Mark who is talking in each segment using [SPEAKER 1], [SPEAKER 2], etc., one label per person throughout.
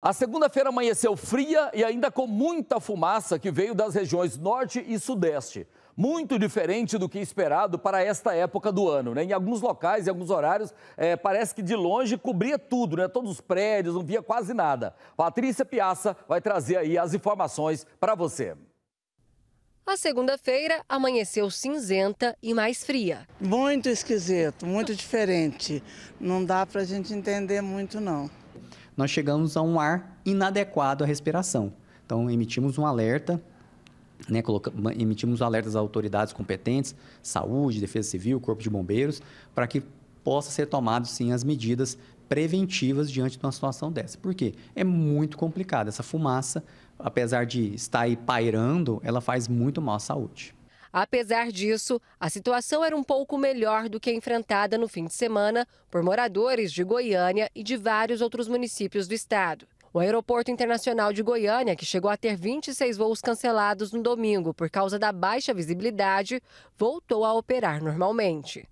[SPEAKER 1] A segunda-feira amanheceu fria e ainda com muita fumaça que veio das regiões norte e sudeste. Muito diferente do que esperado para esta época do ano. Né? Em alguns locais, em alguns horários, é, parece que de longe cobria tudo, né? todos os prédios, não via quase nada. Patrícia Piaça vai trazer aí as informações para você. A
[SPEAKER 2] segunda-feira amanheceu cinzenta e mais fria.
[SPEAKER 1] Muito esquisito, muito diferente. Não dá para a gente entender muito, não nós chegamos a um
[SPEAKER 3] ar inadequado à respiração. Então, emitimos um alerta, né, coloca, emitimos alertas às autoridades competentes, saúde, defesa civil, corpo de bombeiros, para que possa ser tomado sim as medidas preventivas diante de uma situação dessa. Por quê? É muito complicado. Essa fumaça, apesar de estar aí pairando, ela faz muito mal à saúde.
[SPEAKER 2] Apesar disso, a situação era um pouco melhor do que enfrentada no fim de semana por moradores de Goiânia e de vários outros municípios do estado. O Aeroporto Internacional de Goiânia, que chegou a ter 26 voos cancelados no domingo por causa da baixa visibilidade, voltou a operar normalmente.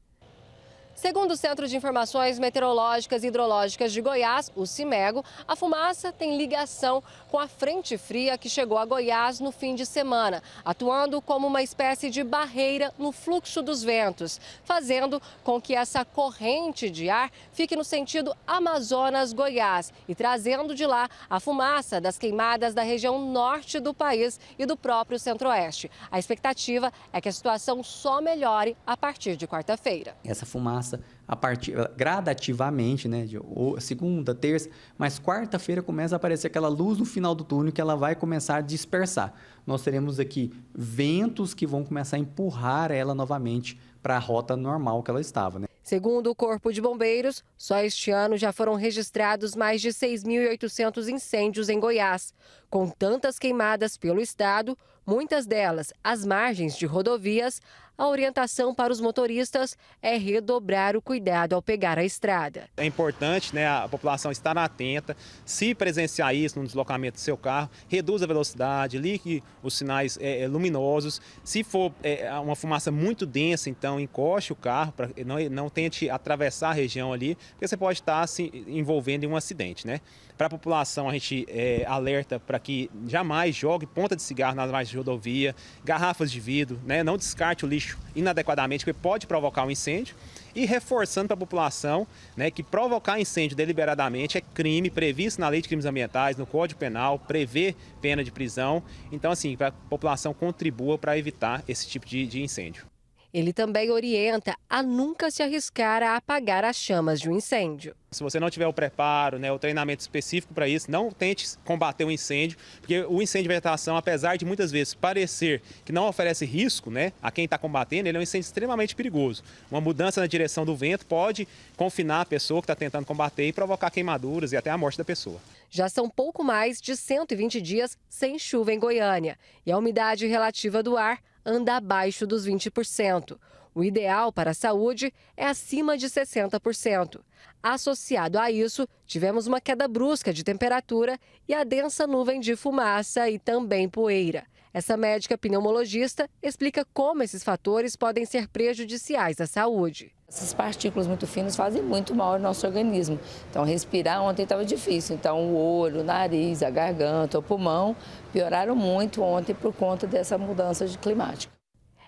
[SPEAKER 2] Segundo o Centro de Informações Meteorológicas e Hidrológicas de Goiás, o CIMEGO, a fumaça tem ligação com a frente fria que chegou a Goiás no fim de semana, atuando como uma espécie de barreira no fluxo dos ventos, fazendo com que essa corrente de ar fique no sentido Amazonas-Goiás e trazendo de lá a fumaça das queimadas da região norte do país e do próprio centro-oeste. A expectativa é que a situação só melhore a partir de quarta-feira.
[SPEAKER 3] Essa fumaça passa a partir gradativamente, né? De, segunda, terça, mas quarta-feira começa a aparecer aquela luz no final do túnel que ela vai começar a dispersar. Nós teremos aqui ventos que vão começar a empurrar ela novamente para a rota normal que ela estava, né?
[SPEAKER 2] Segundo o Corpo de Bombeiros, só este ano já foram registrados mais de 6.800 incêndios em Goiás. Com tantas queimadas pelo estado, muitas delas às margens de rodovias, a orientação para os motoristas é redobrar o cuidado ao pegar a estrada.
[SPEAKER 4] É importante né, a população estar atenta, se presenciar isso no deslocamento do seu carro, reduza a velocidade, ligue os sinais é, é, luminosos. Se for é, uma fumaça muito densa, então encoste o carro, pra, não, não tente atravessar a região ali, porque você pode estar se envolvendo em um acidente. Né? Para a população, a gente é, alerta para que jamais jogue ponta de cigarro nas margens rodovia, garrafas de vidro, né? não descarte o lixo inadequadamente, porque pode provocar um incêndio. E reforçando para a população né, que provocar incêndio deliberadamente é crime previsto na Lei de Crimes Ambientais, no Código Penal, prevê pena de prisão. Então, assim, para a população contribua para evitar esse tipo de, de incêndio.
[SPEAKER 2] Ele também orienta a nunca se arriscar a apagar as chamas de um incêndio.
[SPEAKER 4] Se você não tiver o preparo, né, o treinamento específico para isso, não tente combater o um incêndio, porque o incêndio de vegetação, apesar de muitas vezes parecer que não oferece risco né, a quem está combatendo, ele é um incêndio extremamente perigoso. Uma mudança na direção do vento pode confinar a pessoa que está tentando combater e provocar queimaduras e até a morte da pessoa.
[SPEAKER 2] Já são pouco mais de 120 dias sem chuva em Goiânia e a umidade relativa do ar anda abaixo dos 20%. O ideal para a saúde é acima de 60%. Associado a isso, tivemos uma queda brusca de temperatura e a densa nuvem de fumaça e também poeira. Essa médica pneumologista
[SPEAKER 1] explica como esses fatores podem ser prejudiciais à saúde. Essas partículas muito finas fazem muito mal ao nosso organismo. Então, respirar ontem estava difícil. Então, o olho, o nariz, a garganta, o pulmão pioraram muito ontem por conta dessa mudança de
[SPEAKER 2] climática.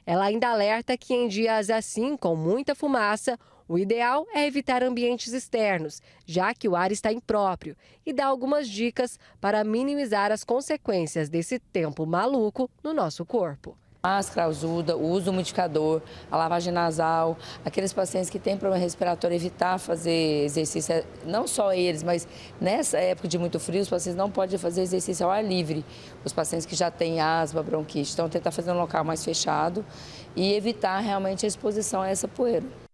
[SPEAKER 2] Ela ainda alerta que em dias assim, com muita fumaça, o ideal é evitar ambientes externos, já que o ar está impróprio, e dá algumas dicas para minimizar as consequências desse tempo maluco no nosso corpo.
[SPEAKER 1] Máscara ajuda, o uso do medicador, a lavagem nasal, aqueles pacientes que têm problema respiratório, evitar fazer exercício, é, não só eles, mas nessa época de muito frio, os pacientes não podem fazer exercício ao ar livre. Os pacientes que já têm asma, bronquite, então tentar fazer um local mais fechado e evitar realmente a exposição a essa poeira.